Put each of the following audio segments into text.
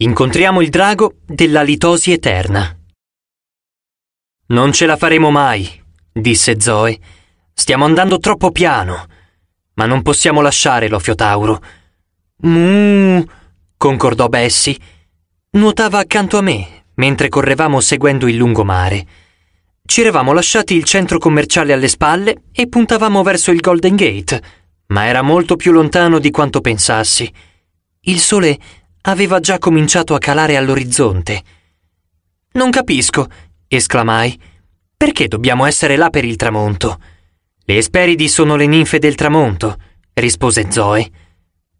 Incontriamo il drago della litosi eterna. Non ce la faremo mai, disse Zoe. Stiamo andando troppo piano, ma non possiamo lasciare l'Ofiotauro. Mu, concordò Bessie. Nuotava accanto a me mentre correvamo seguendo il lungomare. Ci eravamo lasciati il centro commerciale alle spalle e puntavamo verso il Golden Gate, ma era molto più lontano di quanto pensassi. Il sole aveva già cominciato a calare all'orizzonte. Non capisco, esclamai. Perché dobbiamo essere là per il tramonto? Le Esperidi sono le ninfe del tramonto, rispose Zoe.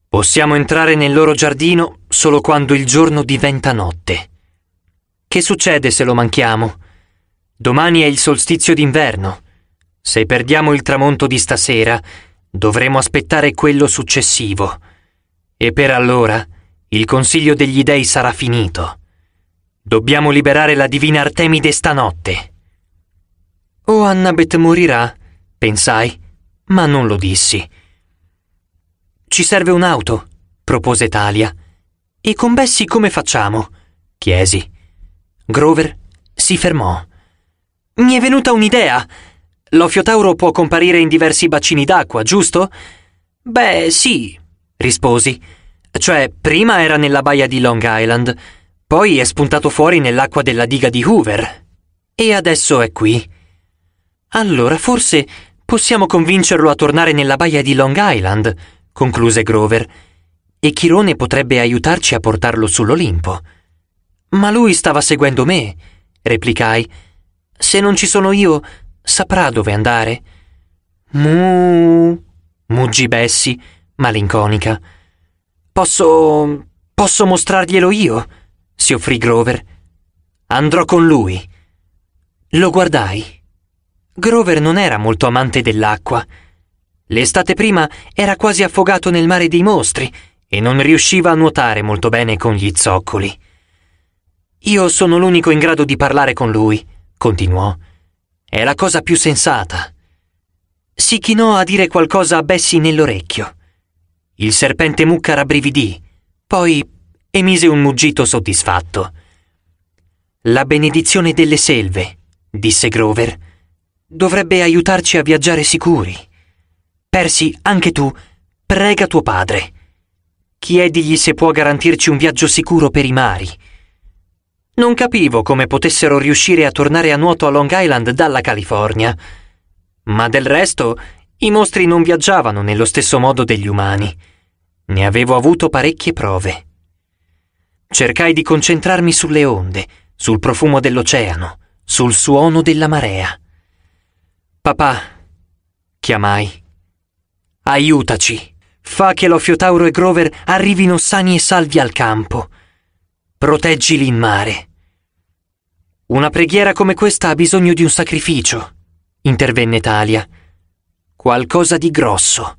Possiamo entrare nel loro giardino solo quando il giorno diventa notte. Che succede se lo manchiamo? Domani è il solstizio d'inverno. Se perdiamo il tramonto di stasera, dovremo aspettare quello successivo. E per allora il consiglio degli dei sarà finito. Dobbiamo liberare la divina Artemide stanotte. O Annabeth morirà, pensai, ma non lo dissi. Ci serve un'auto, propose Talia. E con Bessie come facciamo? chiesi. Grover si fermò. Mi è venuta un'idea. L'Ofiotauro può comparire in diversi bacini d'acqua, giusto? Beh, sì, risposi cioè, prima era nella baia di Long Island, poi è spuntato fuori nell'acqua della diga di Hoover. E adesso è qui. Allora forse possiamo convincerlo a tornare nella baia di Long Island, concluse Grover, e Chirone potrebbe aiutarci a portarlo sull'Olimpo. Ma lui stava seguendo me, replicai. Se non ci sono io, saprà dove andare. Mu, muggì Bessie, malinconica. Posso... posso mostrarglielo io? si offrì Grover. Andrò con lui. Lo guardai. Grover non era molto amante dell'acqua. L'estate prima era quasi affogato nel mare dei mostri e non riusciva a nuotare molto bene con gli zoccoli. Io sono l'unico in grado di parlare con lui, continuò. È la cosa più sensata. Si chinò a dire qualcosa a Bessie nell'orecchio. Il serpente mucca rabbrividì, poi emise un muggito soddisfatto. La benedizione delle selve, disse Grover, dovrebbe aiutarci a viaggiare sicuri. Persi, anche tu, prega tuo padre. Chiedigli se può garantirci un viaggio sicuro per i mari. Non capivo come potessero riuscire a tornare a nuoto a Long Island dalla California. Ma del resto, i mostri non viaggiavano nello stesso modo degli umani. Ne avevo avuto parecchie prove. Cercai di concentrarmi sulle onde, sul profumo dell'oceano, sul suono della marea. Papà, chiamai, aiutaci. Fa che l'Ofiotauro e Grover arrivino sani e salvi al campo. Proteggili in mare. Una preghiera come questa ha bisogno di un sacrificio, intervenne Talia. Qualcosa di grosso.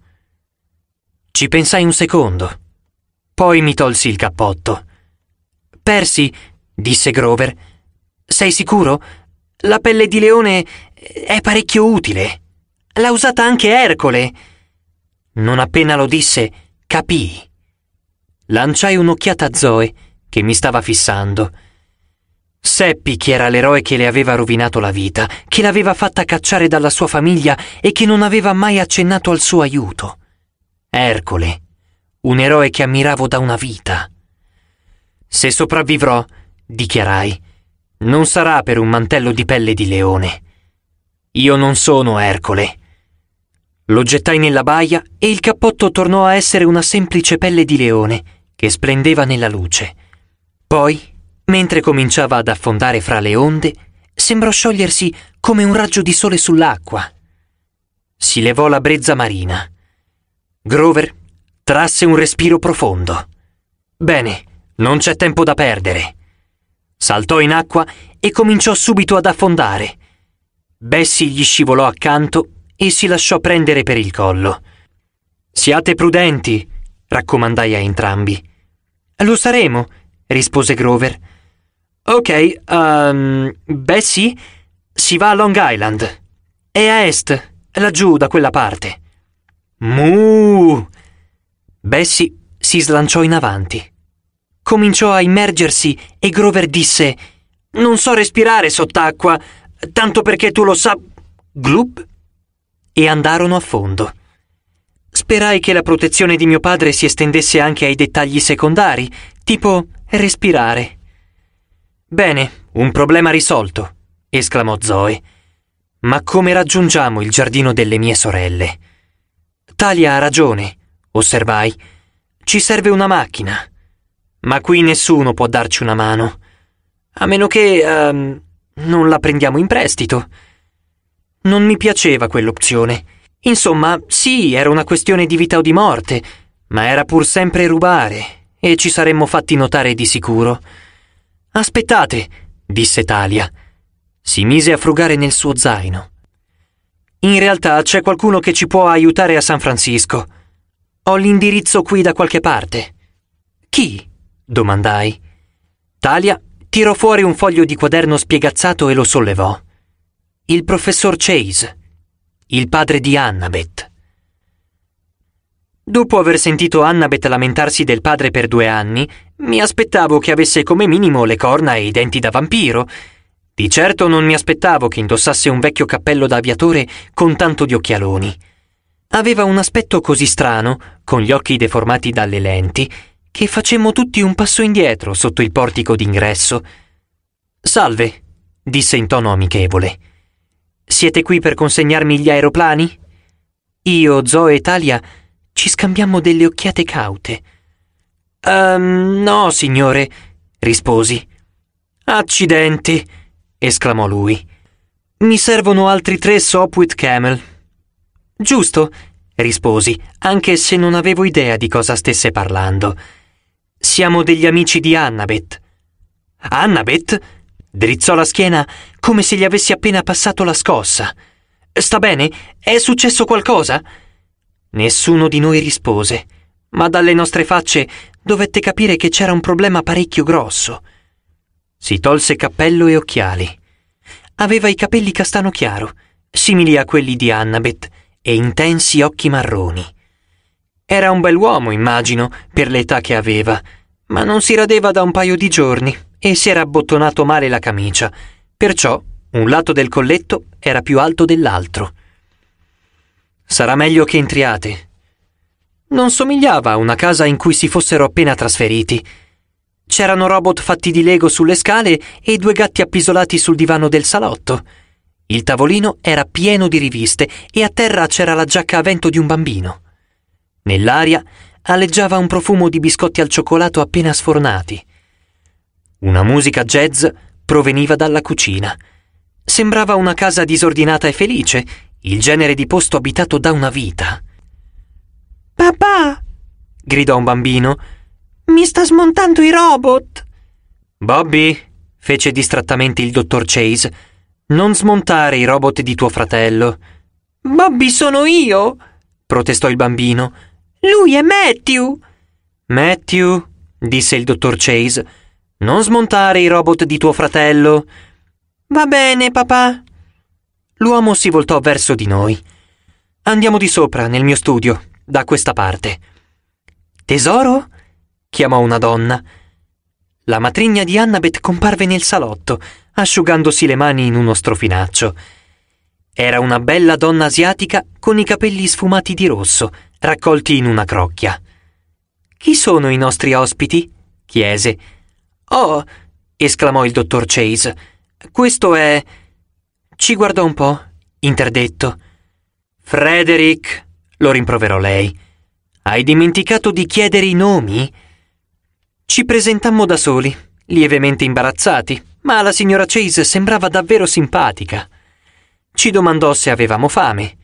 Ci pensai un secondo. Poi mi tolsi il cappotto. Persi, disse Grover, sei sicuro? La pelle di leone è parecchio utile. L'ha usata anche Ercole. Non appena lo disse, capii. Lanciai un'occhiata a Zoe, che mi stava fissando. Seppi chi era l'eroe che le aveva rovinato la vita, che l'aveva fatta cacciare dalla sua famiglia e che non aveva mai accennato al suo aiuto. Ercole, un eroe che ammiravo da una vita. Se sopravvivrò, dichiarai, non sarà per un mantello di pelle di leone. Io non sono Ercole. Lo gettai nella baia e il cappotto tornò a essere una semplice pelle di leone che splendeva nella luce. Poi, mentre cominciava ad affondare fra le onde, sembrò sciogliersi come un raggio di sole sull'acqua. Si levò la brezza marina. Grover trasse un respiro profondo. Bene, non c'è tempo da perdere. Saltò in acqua e cominciò subito ad affondare. Bessie gli scivolò accanto e si lasciò prendere per il collo. Siate prudenti, raccomandai a entrambi. Lo saremo, rispose Grover. Ok, um, Bessie, si va a Long Island. È a est, laggiù da quella parte. Mu! Bessie si slanciò in avanti. Cominciò a immergersi e Grover disse: Non so respirare sott'acqua, tanto perché tu lo sa. Gloop! E andarono a fondo. Sperai che la protezione di mio padre si estendesse anche ai dettagli secondari, tipo respirare. Bene, un problema risolto, esclamò Zoe. Ma come raggiungiamo il giardino delle mie sorelle? Talia ha ragione, osservai. Ci serve una macchina. Ma qui nessuno può darci una mano. A meno che... Um, non la prendiamo in prestito. Non mi piaceva quell'opzione. Insomma, sì, era una questione di vita o di morte, ma era pur sempre rubare, e ci saremmo fatti notare di sicuro. Aspettate, disse Talia. Si mise a frugare nel suo zaino. In realtà c'è qualcuno che ci può aiutare a San Francisco. Ho l'indirizzo qui da qualche parte. Chi? domandai. Talia tirò fuori un foglio di quaderno spiegazzato e lo sollevò. Il professor Chase, il padre di Annabeth. Dopo aver sentito Annabeth lamentarsi del padre per due anni, mi aspettavo che avesse come minimo le corna e i denti da vampiro, di certo non mi aspettavo che indossasse un vecchio cappello da aviatore con tanto di occhialoni. Aveva un aspetto così strano, con gli occhi deformati dalle lenti, che facemmo tutti un passo indietro sotto il portico d'ingresso. Salve, disse in tono amichevole. Siete qui per consegnarmi gli aeroplani? Io, Zoe e Talia ci scambiammo delle occhiate caute. Um, no, signore, risposi. Accidenti, esclamò lui. Mi servono altri tre Sopwith Camel. Giusto, risposi, anche se non avevo idea di cosa stesse parlando. Siamo degli amici di Annabeth. Annabeth? Drizzò la schiena come se gli avessi appena passato la scossa. Sta bene? È successo qualcosa? Nessuno di noi rispose, ma dalle nostre facce dovette capire che c'era un problema parecchio grosso. Si tolse cappello e occhiali. Aveva i capelli castano chiaro, simili a quelli di Annabeth, e intensi occhi marroni. Era un bell'uomo, immagino, per l'età che aveva, ma non si radeva da un paio di giorni e si era abbottonato male la camicia, perciò un lato del colletto era più alto dell'altro. Sarà meglio che entriate. Non somigliava a una casa in cui si fossero appena trasferiti, C'erano robot fatti di Lego sulle scale e due gatti appisolati sul divano del salotto. Il tavolino era pieno di riviste e a terra c'era la giacca a vento di un bambino. Nell'aria alleggiava un profumo di biscotti al cioccolato appena sfornati. Una musica jazz proveniva dalla cucina. Sembrava una casa disordinata e felice, il genere di posto abitato da una vita. Papà! gridò un bambino mi sta smontando i robot! Bobby, fece distrattamente il dottor Chase, non smontare i robot di tuo fratello. Bobby sono io! protestò il bambino. Lui è Matthew! Matthew, disse il dottor Chase, non smontare i robot di tuo fratello. Va bene, papà. L'uomo si voltò verso di noi. Andiamo di sopra, nel mio studio, da questa parte. Tesoro? chiamò una donna. La matrigna di Annabeth comparve nel salotto, asciugandosi le mani in uno strofinaccio. Era una bella donna asiatica con i capelli sfumati di rosso, raccolti in una crocchia. Chi sono i nostri ospiti? chiese. Oh, esclamò il dottor Chase. Questo è. Ci guardò un po', interdetto. Frederick, lo rimproverò lei. Hai dimenticato di chiedere i nomi? Ci presentammo da soli, lievemente imbarazzati, ma la signora Chase sembrava davvero simpatica. Ci domandò se avevamo fame.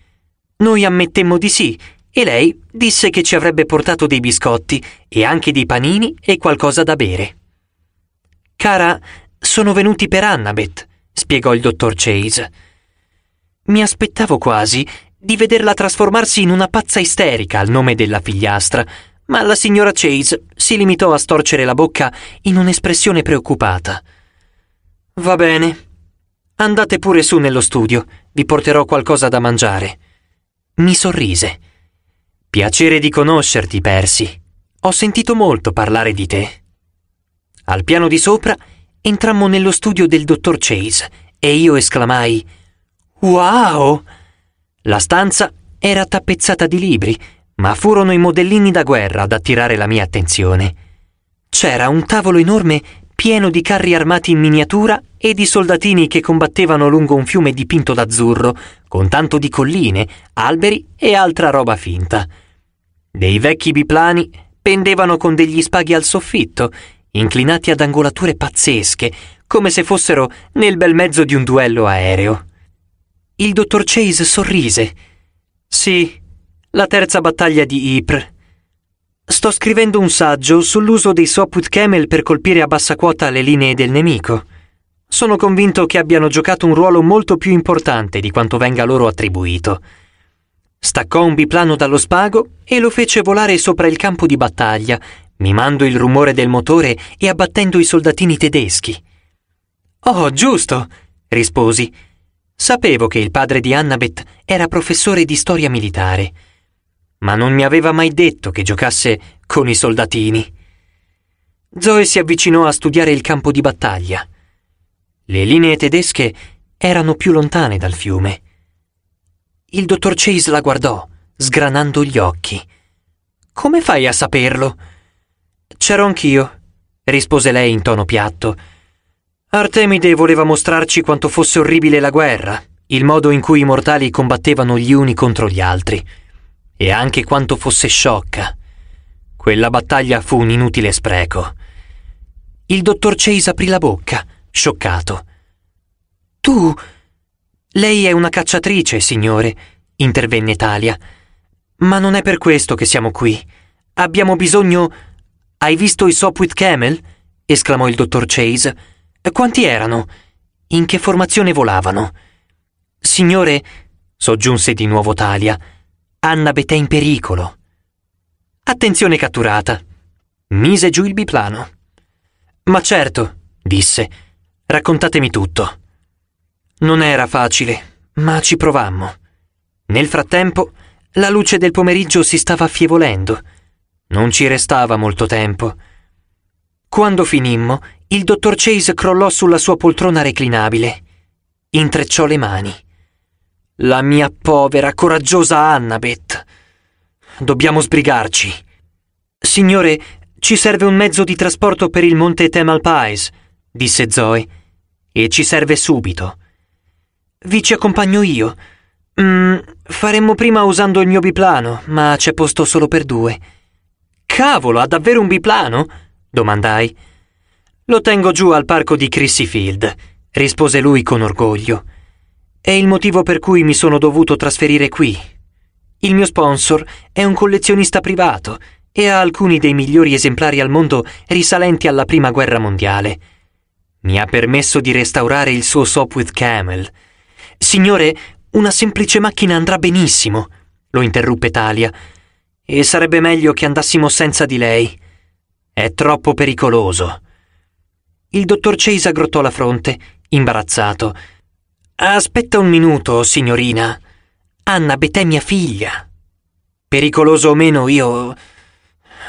Noi ammettemmo di sì e lei disse che ci avrebbe portato dei biscotti e anche dei panini e qualcosa da bere. Cara, sono venuti per Annabeth, spiegò il dottor Chase. Mi aspettavo quasi di vederla trasformarsi in una pazza isterica al nome della figliastra, ma la signora Chase si limitò a storcere la bocca in un'espressione preoccupata. Va bene. Andate pure su nello studio, vi porterò qualcosa da mangiare. Mi sorrise. Piacere di conoscerti, Percy. Ho sentito molto parlare di te. Al piano di sopra entrammo nello studio del dottor Chase e io esclamai Wow! La stanza era tappezzata di libri, ma furono i modellini da guerra ad attirare la mia attenzione. C'era un tavolo enorme pieno di carri armati in miniatura e di soldatini che combattevano lungo un fiume dipinto d'azzurro, con tanto di colline, alberi e altra roba finta. Dei vecchi biplani pendevano con degli spaghi al soffitto, inclinati ad angolature pazzesche, come se fossero nel bel mezzo di un duello aereo. Il dottor Chase sorrise. Sì, la terza battaglia di Ypres. Sto scrivendo un saggio sull'uso dei Soput Camel per colpire a bassa quota le linee del nemico. Sono convinto che abbiano giocato un ruolo molto più importante di quanto venga loro attribuito. Staccò un biplano dallo spago e lo fece volare sopra il campo di battaglia, mimando il rumore del motore e abbattendo i soldatini tedeschi. Oh, giusto, risposi. Sapevo che il padre di Annabeth era professore di storia militare ma non mi aveva mai detto che giocasse con i soldatini. Zoe si avvicinò a studiare il campo di battaglia. Le linee tedesche erano più lontane dal fiume. Il dottor Chase la guardò, sgranando gli occhi. Come fai a saperlo? C'ero anch'io, rispose lei in tono piatto. Artemide voleva mostrarci quanto fosse orribile la guerra, il modo in cui i mortali combattevano gli uni contro gli altri e anche quanto fosse sciocca. Quella battaglia fu un inutile spreco. Il dottor Chase aprì la bocca, scioccato. Tu... Lei è una cacciatrice, signore, intervenne Talia. Ma non è per questo che siamo qui. Abbiamo bisogno... Hai visto i Sopwith Camel? esclamò il dottor Chase. Quanti erano? In che formazione volavano? Signore, soggiunse di nuovo Talia, Anna è in pericolo. Attenzione catturata. Mise giù il biplano. Ma certo, disse, raccontatemi tutto. Non era facile, ma ci provammo. Nel frattempo, la luce del pomeriggio si stava affievolendo. Non ci restava molto tempo. Quando finimmo, il dottor Chase crollò sulla sua poltrona reclinabile. Intrecciò le mani. La mia povera, coraggiosa Annabeth. Dobbiamo sbrigarci. Signore, ci serve un mezzo di trasporto per il monte Temalpais, disse Zoe, e ci serve subito. Vi ci accompagno io. Mm, faremmo prima usando il mio biplano, ma c'è posto solo per due. Cavolo, ha davvero un biplano? domandai. Lo tengo giù al parco di Chrissy Field, rispose lui con orgoglio. È il motivo per cui mi sono dovuto trasferire qui. Il mio sponsor è un collezionista privato e ha alcuni dei migliori esemplari al mondo risalenti alla Prima Guerra Mondiale. Mi ha permesso di restaurare il suo Sopwith Camel. Signore, una semplice macchina andrà benissimo, lo interruppe Talia, e sarebbe meglio che andassimo senza di lei. È troppo pericoloso. Il dottor Chase aggrottò la fronte, imbarazzato, Aspetta un minuto, signorina. Anna Betè mia figlia. Pericoloso o meno, io...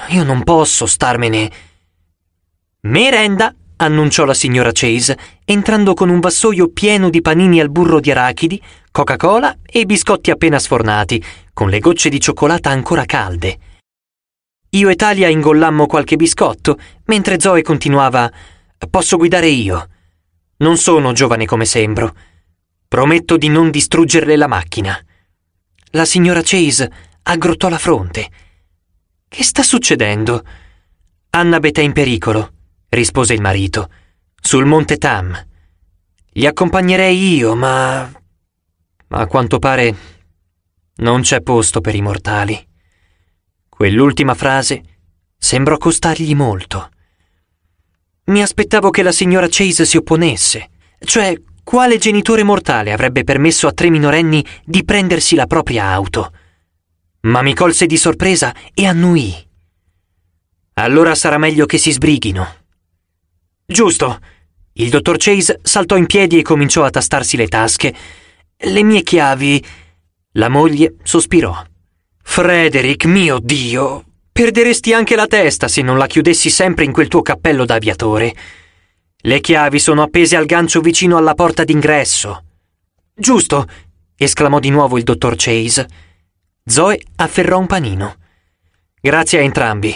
io non posso starmene. Merenda, annunciò la signora Chase, entrando con un vassoio pieno di panini al burro di arachidi, Coca-Cola e biscotti appena sfornati, con le gocce di cioccolata ancora calde. Io e Talia ingollammo qualche biscotto, mentre Zoe continuava Posso guidare io. Non sono giovane come sembro. Prometto di non distruggerle la macchina. La signora Chase aggrottò la fronte. Che sta succedendo? Annabeth è in pericolo, rispose il marito, sul monte Tam. Gli accompagnerei io, ma... ma a quanto pare non c'è posto per i mortali. Quell'ultima frase sembrò costargli molto. Mi aspettavo che la signora Chase si opponesse, cioè quale genitore mortale avrebbe permesso a tre minorenni di prendersi la propria auto? Ma mi colse di sorpresa e annuì. Allora sarà meglio che si sbrighino. Giusto. Il dottor Chase saltò in piedi e cominciò a tastarsi le tasche. Le mie chiavi. La moglie sospirò. Frederick, mio Dio, perderesti anche la testa se non la chiudessi sempre in quel tuo cappello da aviatore. Le chiavi sono appese al gancio vicino alla porta d'ingresso. Giusto! esclamò di nuovo il dottor Chase. Zoe afferrò un panino. Grazie a entrambi.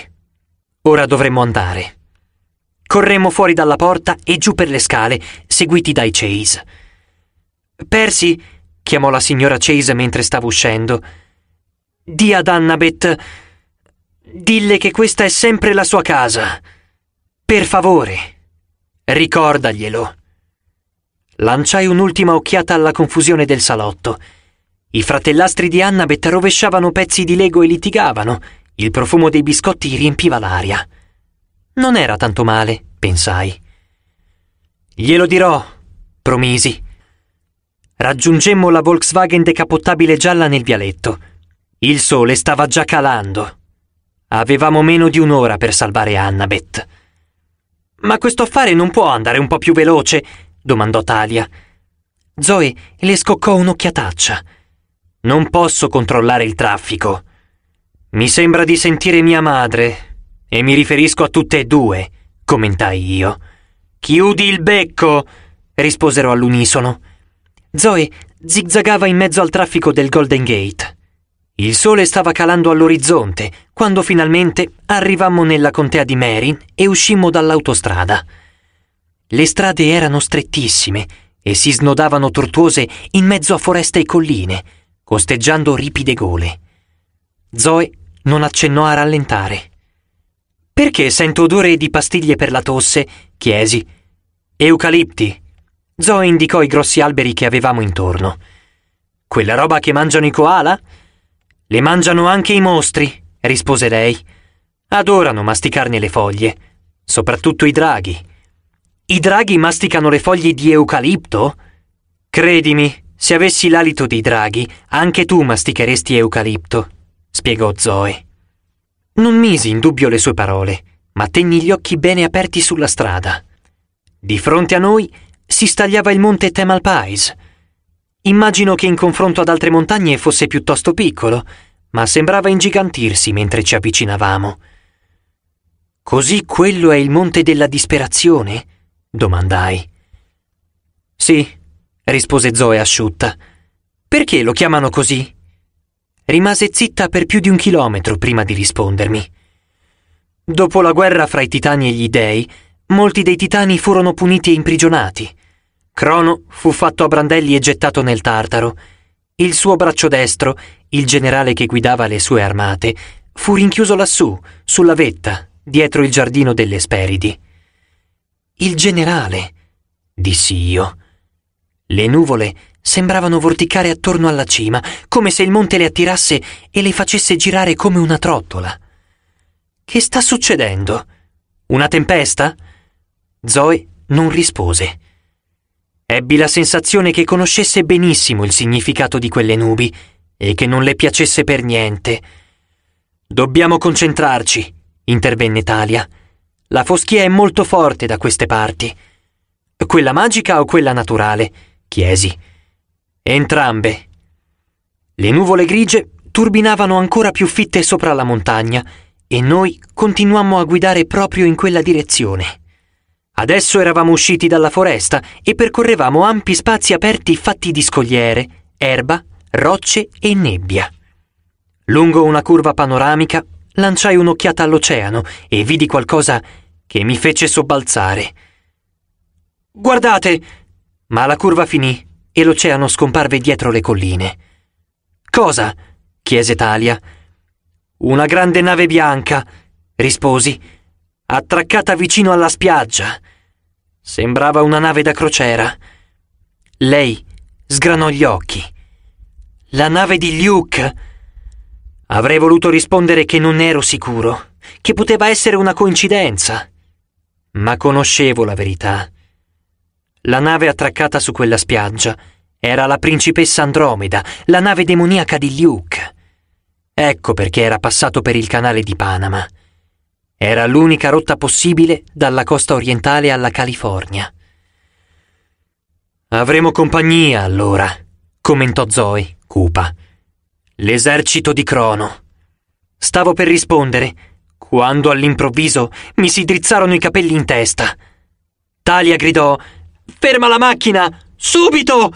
Ora dovremmo andare. Corremmo fuori dalla porta e giù per le scale, seguiti dai Chase. Percy, chiamò la signora Chase mentre stava uscendo. Di ad Annabeth. Dille che questa è sempre la sua casa. Per favore. Ricordaglielo. Lanciai un'ultima occhiata alla confusione del salotto. I fratellastri di Annabeth rovesciavano pezzi di lego e litigavano. Il profumo dei biscotti riempiva l'aria. Non era tanto male, pensai. Glielo dirò, promisi. Raggiungemmo la Volkswagen decapottabile gialla nel vialetto. Il sole stava già calando. Avevamo meno di un'ora per salvare Annabeth. Ma questo affare non può andare un po' più veloce? domandò Talia. Zoe le scoccò un'occhiataccia. Non posso controllare il traffico. Mi sembra di sentire mia madre, e mi riferisco a tutte e due, commentai io. Chiudi il becco, risposero all'unisono. Zoe zigzagava in mezzo al traffico del Golden Gate. Il sole stava calando all'orizzonte quando finalmente arrivammo nella contea di Marin e uscimmo dall'autostrada. Le strade erano strettissime e si snodavano tortuose in mezzo a foreste e colline, costeggiando ripide gole. Zoe non accennò a rallentare. Perché sento odore di pastiglie per la tosse? chiesi. Eucalipti. Zoe indicò i grossi alberi che avevamo intorno. Quella roba che mangiano i koala? Le mangiano anche i mostri, rispose lei. Adorano masticarne le foglie, soprattutto i draghi. I draghi masticano le foglie di eucalipto? Credimi, se avessi l'alito dei draghi, anche tu masticheresti eucalipto, spiegò Zoe. Non misi in dubbio le sue parole, ma tenni gli occhi bene aperti sulla strada. Di fronte a noi si stagliava il monte Temalpais, Immagino che in confronto ad altre montagne fosse piuttosto piccolo, ma sembrava ingigantirsi mentre ci avvicinavamo. Così quello è il monte della disperazione? domandai. Sì, rispose Zoe asciutta. Perché lo chiamano così? Rimase zitta per più di un chilometro prima di rispondermi. Dopo la guerra fra i titani e gli dei, molti dei titani furono puniti e imprigionati. Crono fu fatto a brandelli e gettato nel Tartaro. Il suo braccio destro, il generale che guidava le sue armate, fu rinchiuso lassù, sulla vetta, dietro il giardino delle Speridi. Il generale, dissi io. Le nuvole sembravano vorticare attorno alla cima, come se il monte le attirasse e le facesse girare come una trottola. Che sta succedendo? Una tempesta? Zoe non rispose. Ebbi la sensazione che conoscesse benissimo il significato di quelle nubi e che non le piacesse per niente. Dobbiamo concentrarci, intervenne Talia. La foschia è molto forte da queste parti. Quella magica o quella naturale? chiesi. Entrambe. Le nuvole grigie turbinavano ancora più fitte sopra la montagna e noi continuammo a guidare proprio in quella direzione. Adesso eravamo usciti dalla foresta e percorrevamo ampi spazi aperti fatti di scogliere, erba, rocce e nebbia. Lungo una curva panoramica lanciai un'occhiata all'oceano e vidi qualcosa che mi fece sobbalzare. Guardate! Ma la curva finì e l'oceano scomparve dietro le colline. Cosa? chiese Talia. Una grande nave bianca, risposi, attraccata vicino alla spiaggia. Sembrava una nave da crociera. Lei sgranò gli occhi. La nave di Luke. Avrei voluto rispondere che non ero sicuro, che poteva essere una coincidenza. Ma conoscevo la verità. La nave attraccata su quella spiaggia era la principessa Andromeda, la nave demoniaca di Luke. Ecco perché era passato per il canale di Panama. Era l'unica rotta possibile dalla costa orientale alla California. Avremo compagnia allora, commentò Zoe, cupa. L'esercito di Crono. Stavo per rispondere, quando all'improvviso mi si drizzarono i capelli in testa. Talia gridò: Ferma la macchina! Subito!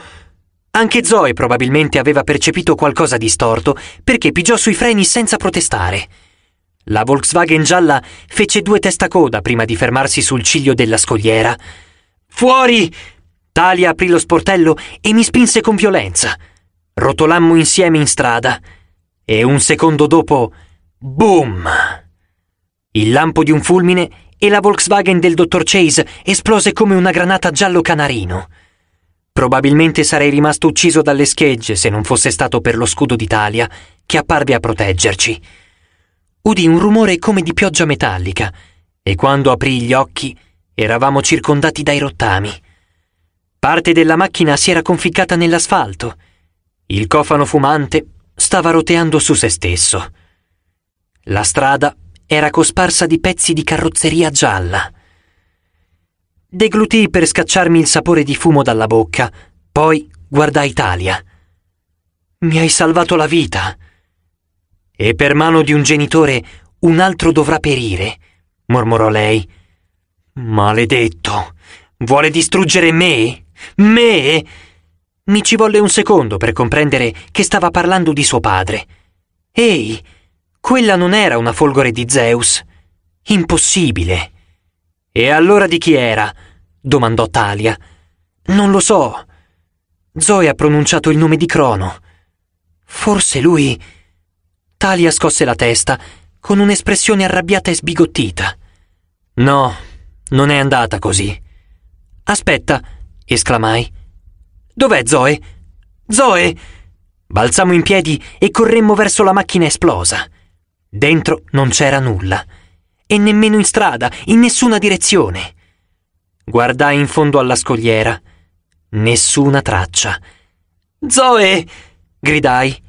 Anche Zoe probabilmente aveva percepito qualcosa di storto perché pigiò sui freni senza protestare. La Volkswagen gialla fece due testacoda prima di fermarsi sul ciglio della scogliera. Fuori! Talia aprì lo sportello e mi spinse con violenza. Rotolammo insieme in strada. E un secondo dopo, boom! Il lampo di un fulmine e la Volkswagen del dottor Chase esplose come una granata giallo canarino. Probabilmente sarei rimasto ucciso dalle schegge se non fosse stato per lo scudo d'Italia che apparve a proteggerci udì un rumore come di pioggia metallica e quando aprì gli occhi eravamo circondati dai rottami. Parte della macchina si era conficcata nell'asfalto. Il cofano fumante stava roteando su se stesso. La strada era cosparsa di pezzi di carrozzeria gialla. Deglutii per scacciarmi il sapore di fumo dalla bocca, poi guardai Italia. Mi hai salvato la vita. E per mano di un genitore un altro dovrà perire, mormorò lei. Maledetto! Vuole distruggere me? Me? Mi ci volle un secondo per comprendere che stava parlando di suo padre. Ehi, quella non era una folgore di Zeus. Impossibile. E allora di chi era? domandò Talia. Non lo so. Zoe ha pronunciato il nome di Crono. Forse lui Talia scosse la testa con un'espressione arrabbiata e sbigottita. No, non è andata così. Aspetta, esclamai. Dov'è Zoe? Zoe! Balzammo in piedi e corremmo verso la macchina esplosa. Dentro non c'era nulla, e nemmeno in strada, in nessuna direzione. Guardai in fondo alla scogliera. Nessuna traccia. Zoe! gridai.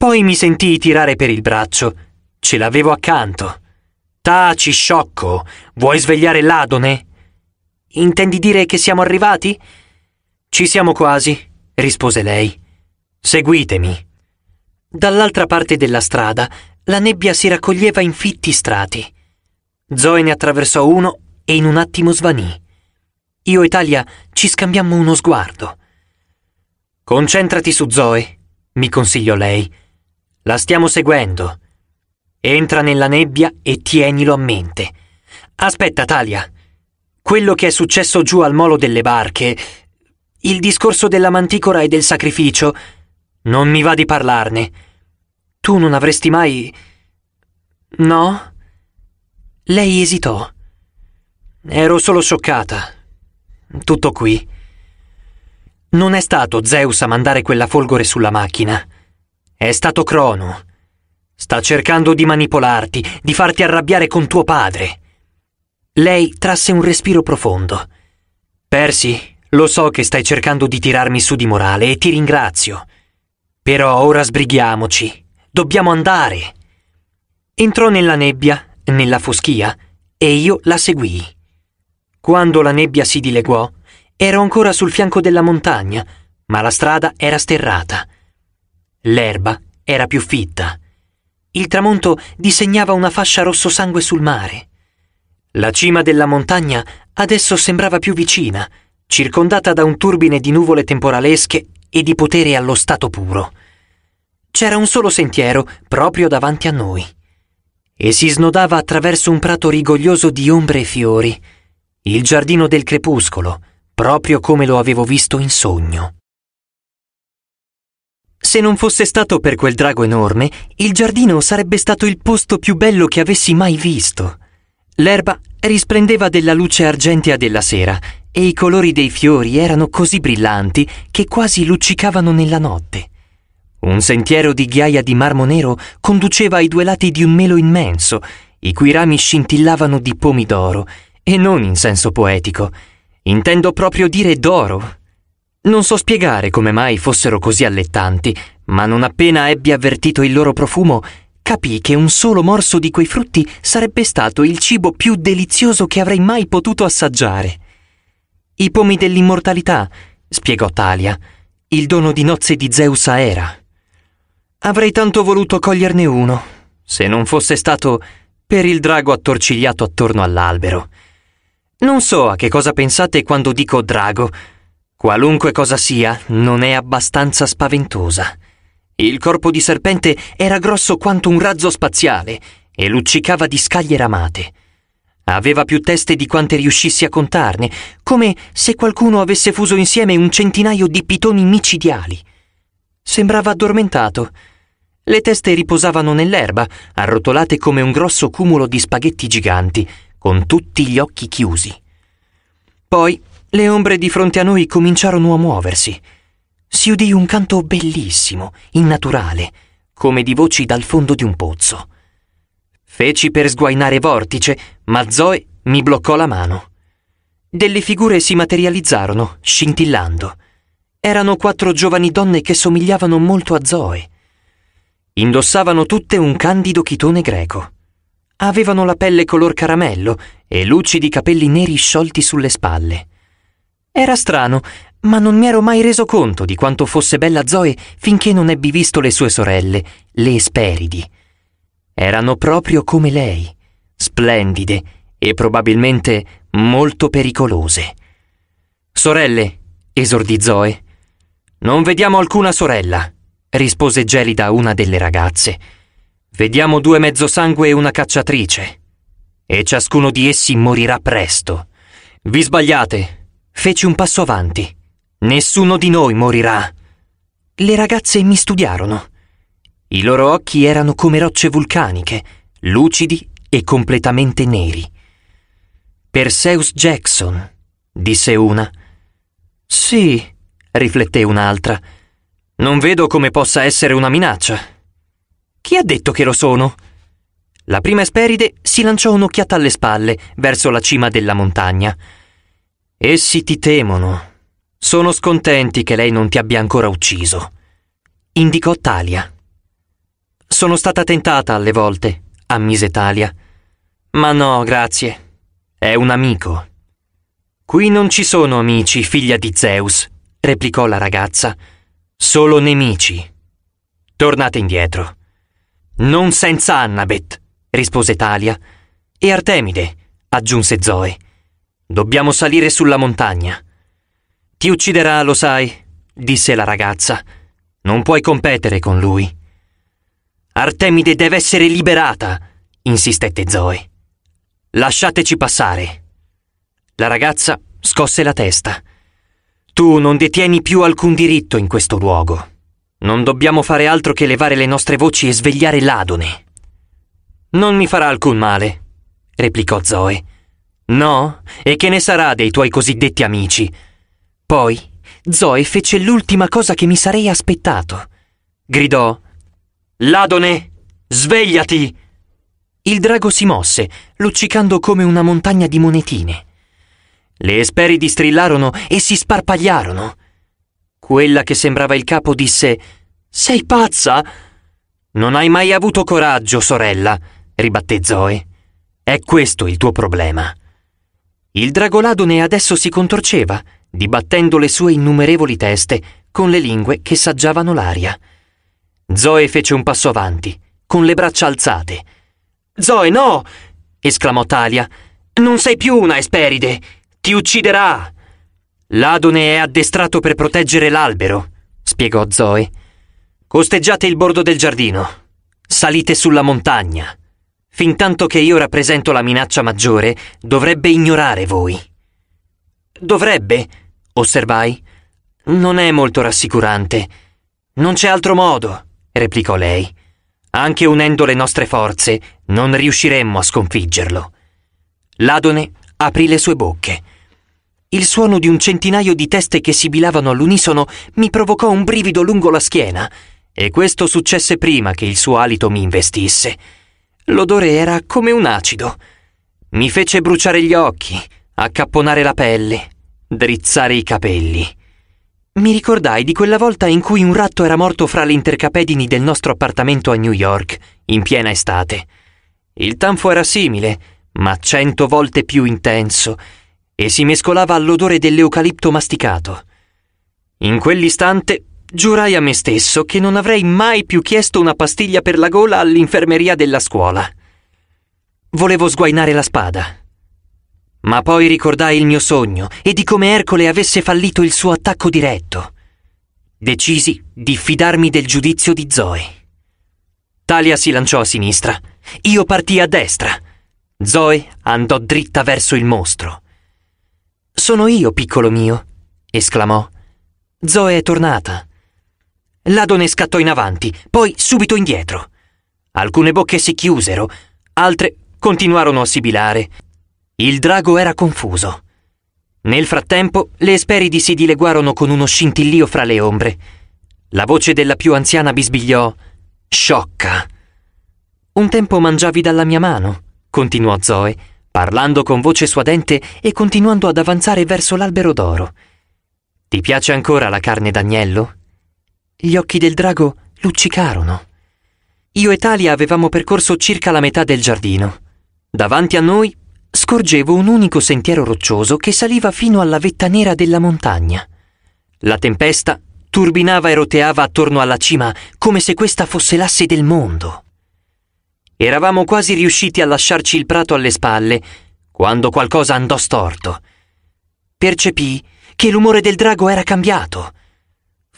Poi mi sentii tirare per il braccio. Ce l'avevo accanto. Taci, sciocco. Vuoi svegliare l'Adone? Intendi dire che siamo arrivati? Ci siamo quasi, rispose lei. Seguitemi. Dall'altra parte della strada la nebbia si raccoglieva in fitti strati. Zoe ne attraversò uno e in un attimo svanì. Io e Talia ci scambiammo uno sguardo. Concentrati su Zoe, mi consigliò lei. La stiamo seguendo. Entra nella nebbia e tienilo a mente. Aspetta, Talia. Quello che è successo giù al molo delle barche, il discorso della manticora e del sacrificio, non mi va di parlarne. Tu non avresti mai... No? Lei esitò. Ero solo scioccata. Tutto qui. Non è stato Zeus a mandare quella folgore sulla macchina. È stato Crono. Sta cercando di manipolarti, di farti arrabbiare con tuo padre. Lei trasse un respiro profondo. Persi, lo so che stai cercando di tirarmi su di morale e ti ringrazio. Però ora sbrighiamoci. Dobbiamo andare. Entrò nella nebbia, nella foschia, e io la seguii. Quando la nebbia si dileguò, ero ancora sul fianco della montagna, ma la strada era sterrata. L'erba era più fitta. Il tramonto disegnava una fascia rosso sangue sul mare. La cima della montagna adesso sembrava più vicina, circondata da un turbine di nuvole temporalesche e di potere allo stato puro. C'era un solo sentiero proprio davanti a noi e si snodava attraverso un prato rigoglioso di ombre e fiori, il giardino del crepuscolo, proprio come lo avevo visto in sogno. Se non fosse stato per quel drago enorme, il giardino sarebbe stato il posto più bello che avessi mai visto. L'erba risplendeva della luce argentea della sera e i colori dei fiori erano così brillanti che quasi luccicavano nella notte. Un sentiero di ghiaia di marmo nero conduceva ai due lati di un melo immenso, i cui rami scintillavano di pomidoro, e non in senso poetico. Intendo proprio dire d'oro, non so spiegare come mai fossero così allettanti, ma non appena ebbi avvertito il loro profumo, capii che un solo morso di quei frutti sarebbe stato il cibo più delizioso che avrei mai potuto assaggiare. I pomi dell'immortalità, spiegò Talia, il dono di nozze di Zeus a Era. Avrei tanto voluto coglierne uno, se non fosse stato per il drago attorcigliato attorno all'albero. Non so a che cosa pensate quando dico drago, Qualunque cosa sia, non è abbastanza spaventosa. Il corpo di serpente era grosso quanto un razzo spaziale e luccicava di scaglie ramate. Aveva più teste di quante riuscissi a contarne, come se qualcuno avesse fuso insieme un centinaio di pitoni micidiali. Sembrava addormentato. Le teste riposavano nell'erba, arrotolate come un grosso cumulo di spaghetti giganti, con tutti gli occhi chiusi. Poi le ombre di fronte a noi cominciarono a muoversi. Si udì un canto bellissimo, innaturale, come di voci dal fondo di un pozzo. Feci per sguainare vortice, ma Zoe mi bloccò la mano. Delle figure si materializzarono, scintillando. Erano quattro giovani donne che somigliavano molto a Zoe. Indossavano tutte un candido chitone greco. Avevano la pelle color caramello e lucidi capelli neri sciolti sulle spalle. Era strano, ma non mi ero mai reso conto di quanto fosse bella Zoe finché non ebbi visto le sue sorelle, le Esperidi. Erano proprio come lei, splendide e probabilmente molto pericolose. Sorelle, esordì Zoe. Non vediamo alcuna sorella, rispose gelida una delle ragazze. Vediamo due mezzosangue e una cacciatrice. E ciascuno di essi morirà presto. Vi sbagliate, feci un passo avanti. Nessuno di noi morirà. Le ragazze mi studiarono. I loro occhi erano come rocce vulcaniche, lucidi e completamente neri. Perseus Jackson, disse una. Sì, rifletté un'altra. Non vedo come possa essere una minaccia. Chi ha detto che lo sono? La prima esperide si lanciò un'occhiata alle spalle, verso la cima della montagna. Essi ti temono. Sono scontenti che lei non ti abbia ancora ucciso. Indicò Talia. Sono stata tentata alle volte, ammise Talia. Ma no, grazie. È un amico. Qui non ci sono amici, figlia di Zeus, replicò la ragazza. Solo nemici. Tornate indietro. Non senza Annabeth, rispose Talia. E Artemide, aggiunse Zoe. Dobbiamo salire sulla montagna. Ti ucciderà, lo sai, disse la ragazza. Non puoi competere con lui. Artemide deve essere liberata, insistette Zoe. Lasciateci passare. La ragazza scosse la testa. Tu non detieni più alcun diritto in questo luogo. Non dobbiamo fare altro che levare le nostre voci e svegliare l'Adone. Non mi farà alcun male, replicò Zoe. No? E che ne sarà dei tuoi cosiddetti amici? Poi Zoe fece l'ultima cosa che mi sarei aspettato. Gridò: Ladone, svegliati! Il drago si mosse, luccicando come una montagna di monetine. Le esperidi strillarono e si sparpagliarono. Quella che sembrava il capo disse: Sei pazza? Non hai mai avuto coraggio, sorella, ribatté Zoe. È questo il tuo problema. Il dragoladone adesso si contorceva, dibattendo le sue innumerevoli teste con le lingue che saggiavano l'aria. Zoe fece un passo avanti, con le braccia alzate. Zoe, no! esclamò Talia. Non sei più una Esperide! Ti ucciderà! L'adone è addestrato per proteggere l'albero, spiegò Zoe. Costeggiate il bordo del giardino. Salite sulla montagna fintanto che io rappresento la minaccia maggiore, dovrebbe ignorare voi. Dovrebbe, osservai. Non è molto rassicurante. Non c'è altro modo, replicò lei. Anche unendo le nostre forze, non riusciremmo a sconfiggerlo. L'Adone aprì le sue bocche. Il suono di un centinaio di teste che sibilavano all'unisono mi provocò un brivido lungo la schiena, e questo successe prima che il suo alito mi investisse. L'odore era come un acido. Mi fece bruciare gli occhi, accapponare la pelle, drizzare i capelli. Mi ricordai di quella volta in cui un ratto era morto fra le intercapedini del nostro appartamento a New York, in piena estate. Il tanfo era simile, ma cento volte più intenso, e si mescolava all'odore dell'eucalipto masticato. In quell'istante Giurai a me stesso che non avrei mai più chiesto una pastiglia per la gola all'infermeria della scuola. Volevo sguainare la spada. Ma poi ricordai il mio sogno e di come Ercole avesse fallito il suo attacco diretto. Decisi di fidarmi del giudizio di Zoe. Talia si lanciò a sinistra, io partii a destra. Zoe andò dritta verso il mostro. Sono io, piccolo mio, esclamò. Zoe è tornata. L'Adone scattò in avanti, poi subito indietro. Alcune bocche si chiusero, altre continuarono a sibilare. Il drago era confuso. Nel frattempo, le Esperidi si dileguarono con uno scintillio fra le ombre. La voce della più anziana bisbigliò: Sciocca. Un tempo mangiavi dalla mia mano, continuò Zoe, parlando con voce suadente e continuando ad avanzare verso l'albero d'oro. Ti piace ancora la carne d'agnello? Gli occhi del drago luccicarono. Io e Talia avevamo percorso circa la metà del giardino. Davanti a noi scorgevo un unico sentiero roccioso che saliva fino alla vetta nera della montagna. La tempesta turbinava e roteava attorno alla cima come se questa fosse l'asse del mondo. Eravamo quasi riusciti a lasciarci il prato alle spalle quando qualcosa andò storto. Percepì che l'umore del drago era cambiato.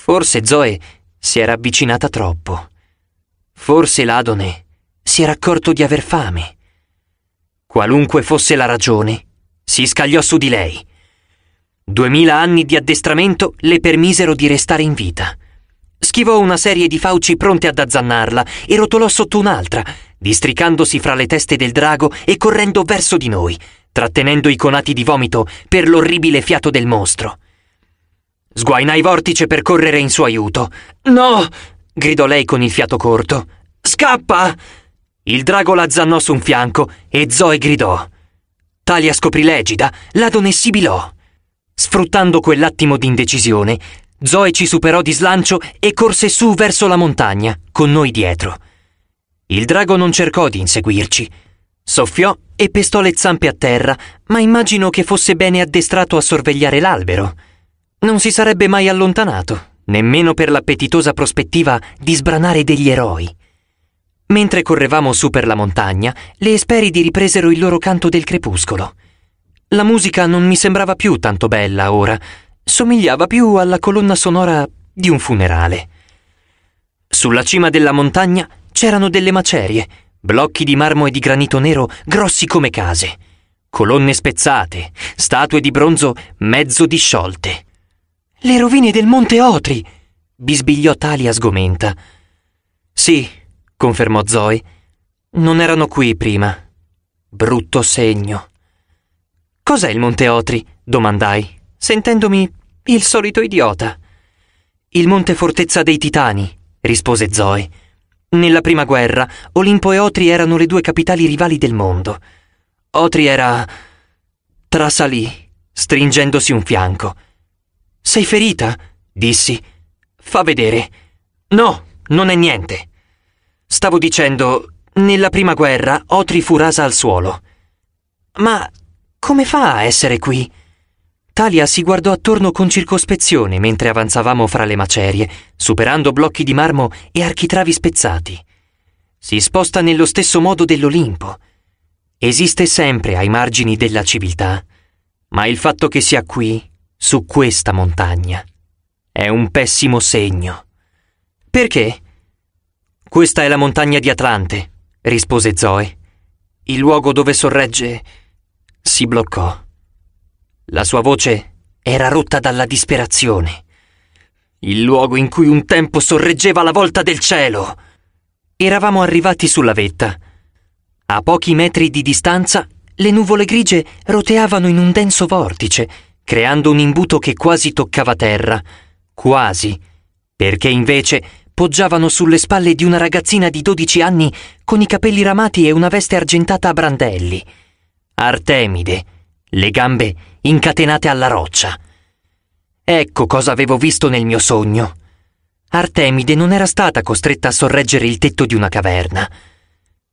Forse Zoe si era avvicinata troppo. Forse l'Adone si era accorto di aver fame. Qualunque fosse la ragione, si scagliò su di lei. Duemila anni di addestramento le permisero di restare in vita. Schivò una serie di fauci pronte ad azzannarla e rotolò sotto un'altra, districandosi fra le teste del drago e correndo verso di noi, trattenendo i conati di vomito per l'orribile fiato del mostro. Sguainai Vortice per correre in suo aiuto. No! gridò lei con il fiato corto. Scappa! Il drago la zannò su un fianco e Zoe gridò. Talia scoprì l'egida, l'Adone sibilò. Sfruttando quell'attimo di indecisione, Zoe ci superò di slancio e corse su verso la montagna, con noi dietro. Il drago non cercò di inseguirci. Soffiò e pestò le zampe a terra, ma immagino che fosse bene addestrato a sorvegliare l'albero non si sarebbe mai allontanato, nemmeno per l'appetitosa prospettiva di sbranare degli eroi. Mentre correvamo su per la montagna, le Esperidi ripresero il loro canto del crepuscolo. La musica non mi sembrava più tanto bella ora, somigliava più alla colonna sonora di un funerale. Sulla cima della montagna c'erano delle macerie, blocchi di marmo e di granito nero grossi come case, colonne spezzate, statue di bronzo mezzo disciolte. Le rovine del Monte Otri! bisbigliò Talia sgomenta. Sì, confermò Zoe. Non erano qui prima. Brutto segno. Cos'è il Monte Otri? domandai, sentendomi il solito idiota. Il Monte Fortezza dei Titani, rispose Zoe. Nella prima guerra, Olimpo e Otri erano le due capitali rivali del mondo. Otri era. trasalì, stringendosi un fianco sei ferita? dissi. Fa vedere. No, non è niente. Stavo dicendo, nella prima guerra Otri fu rasa al suolo. Ma come fa a essere qui? Talia si guardò attorno con circospezione mentre avanzavamo fra le macerie, superando blocchi di marmo e architravi spezzati. Si sposta nello stesso modo dell'Olimpo. Esiste sempre ai margini della civiltà, ma il fatto che sia qui su questa montagna. È un pessimo segno. Perché? Questa è la montagna di Atlante, rispose Zoe. Il luogo dove sorregge... si bloccò. La sua voce era rotta dalla disperazione. Il luogo in cui un tempo sorreggeva la volta del cielo. Eravamo arrivati sulla vetta. A pochi metri di distanza, le nuvole grigie roteavano in un denso vortice creando un imbuto che quasi toccava terra, quasi, perché invece poggiavano sulle spalle di una ragazzina di 12 anni con i capelli ramati e una veste argentata a brandelli. Artemide, le gambe incatenate alla roccia. Ecco cosa avevo visto nel mio sogno. Artemide non era stata costretta a sorreggere il tetto di una caverna.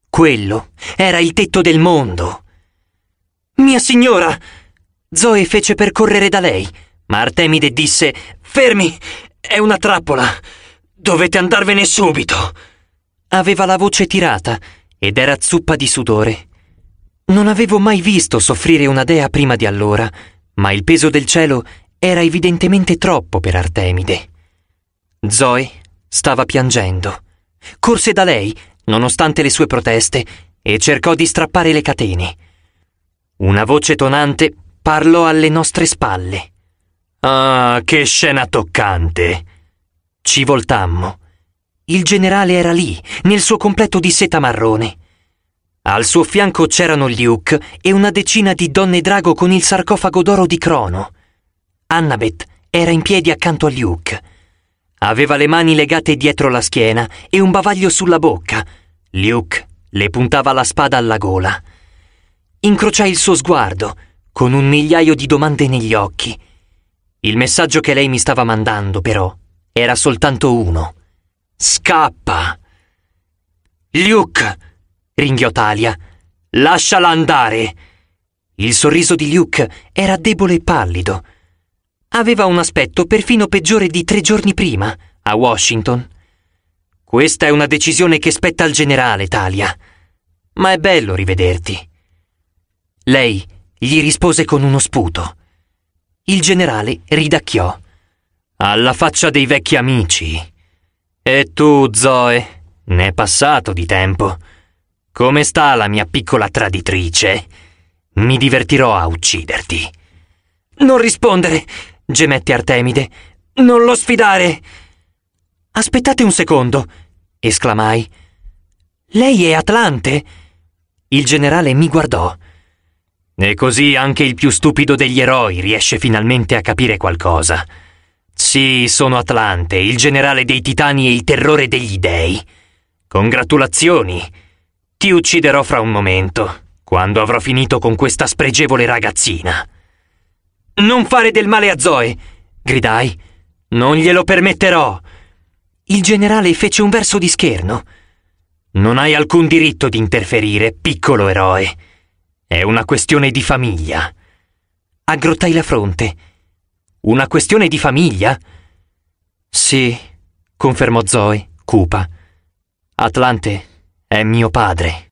Quello era il tetto del mondo. Mia signora! Zoe fece per correre da lei, ma Artemide disse Fermi! È una trappola! Dovete andarvene subito! Aveva la voce tirata ed era zuppa di sudore. Non avevo mai visto soffrire una dea prima di allora, ma il peso del cielo era evidentemente troppo per Artemide. Zoe stava piangendo. Corse da lei, nonostante le sue proteste, e cercò di strappare le catene. Una voce tonante parlò alle nostre spalle. Ah, che scena toccante! Ci voltammo. Il generale era lì, nel suo completo di seta marrone. Al suo fianco c'erano Luke e una decina di donne drago con il sarcofago d'oro di Crono. Annabeth era in piedi accanto a Luke. Aveva le mani legate dietro la schiena e un bavaglio sulla bocca. Luke le puntava la spada alla gola. Incrociai il suo sguardo con un migliaio di domande negli occhi. Il messaggio che lei mi stava mandando, però, era soltanto uno. Scappa! Luke! ringhiò Talia. Lasciala andare! Il sorriso di Luke era debole e pallido. Aveva un aspetto perfino peggiore di tre giorni prima, a Washington. Questa è una decisione che spetta al generale, Talia. Ma è bello rivederti. Lei gli rispose con uno sputo. Il generale ridacchiò. Alla faccia dei vecchi amici. E tu, Zoe, ne è passato di tempo. Come sta la mia piccola traditrice? Mi divertirò a ucciderti. Non rispondere, gemette Artemide. Non lo sfidare. Aspettate un secondo, esclamai. Lei è Atlante? Il generale mi guardò. E così anche il più stupido degli eroi riesce finalmente a capire qualcosa. Sì, sono Atlante, il generale dei titani e il terrore degli dei. Congratulazioni! Ti ucciderò fra un momento, quando avrò finito con questa spregevole ragazzina. Non fare del male a Zoe! gridai. Non glielo permetterò! Il generale fece un verso di scherno. Non hai alcun diritto di interferire, piccolo eroe. È una questione di famiglia. Aggrottai la fronte. Una questione di famiglia? Sì, confermò Zoe, cupa. Atlante è mio padre.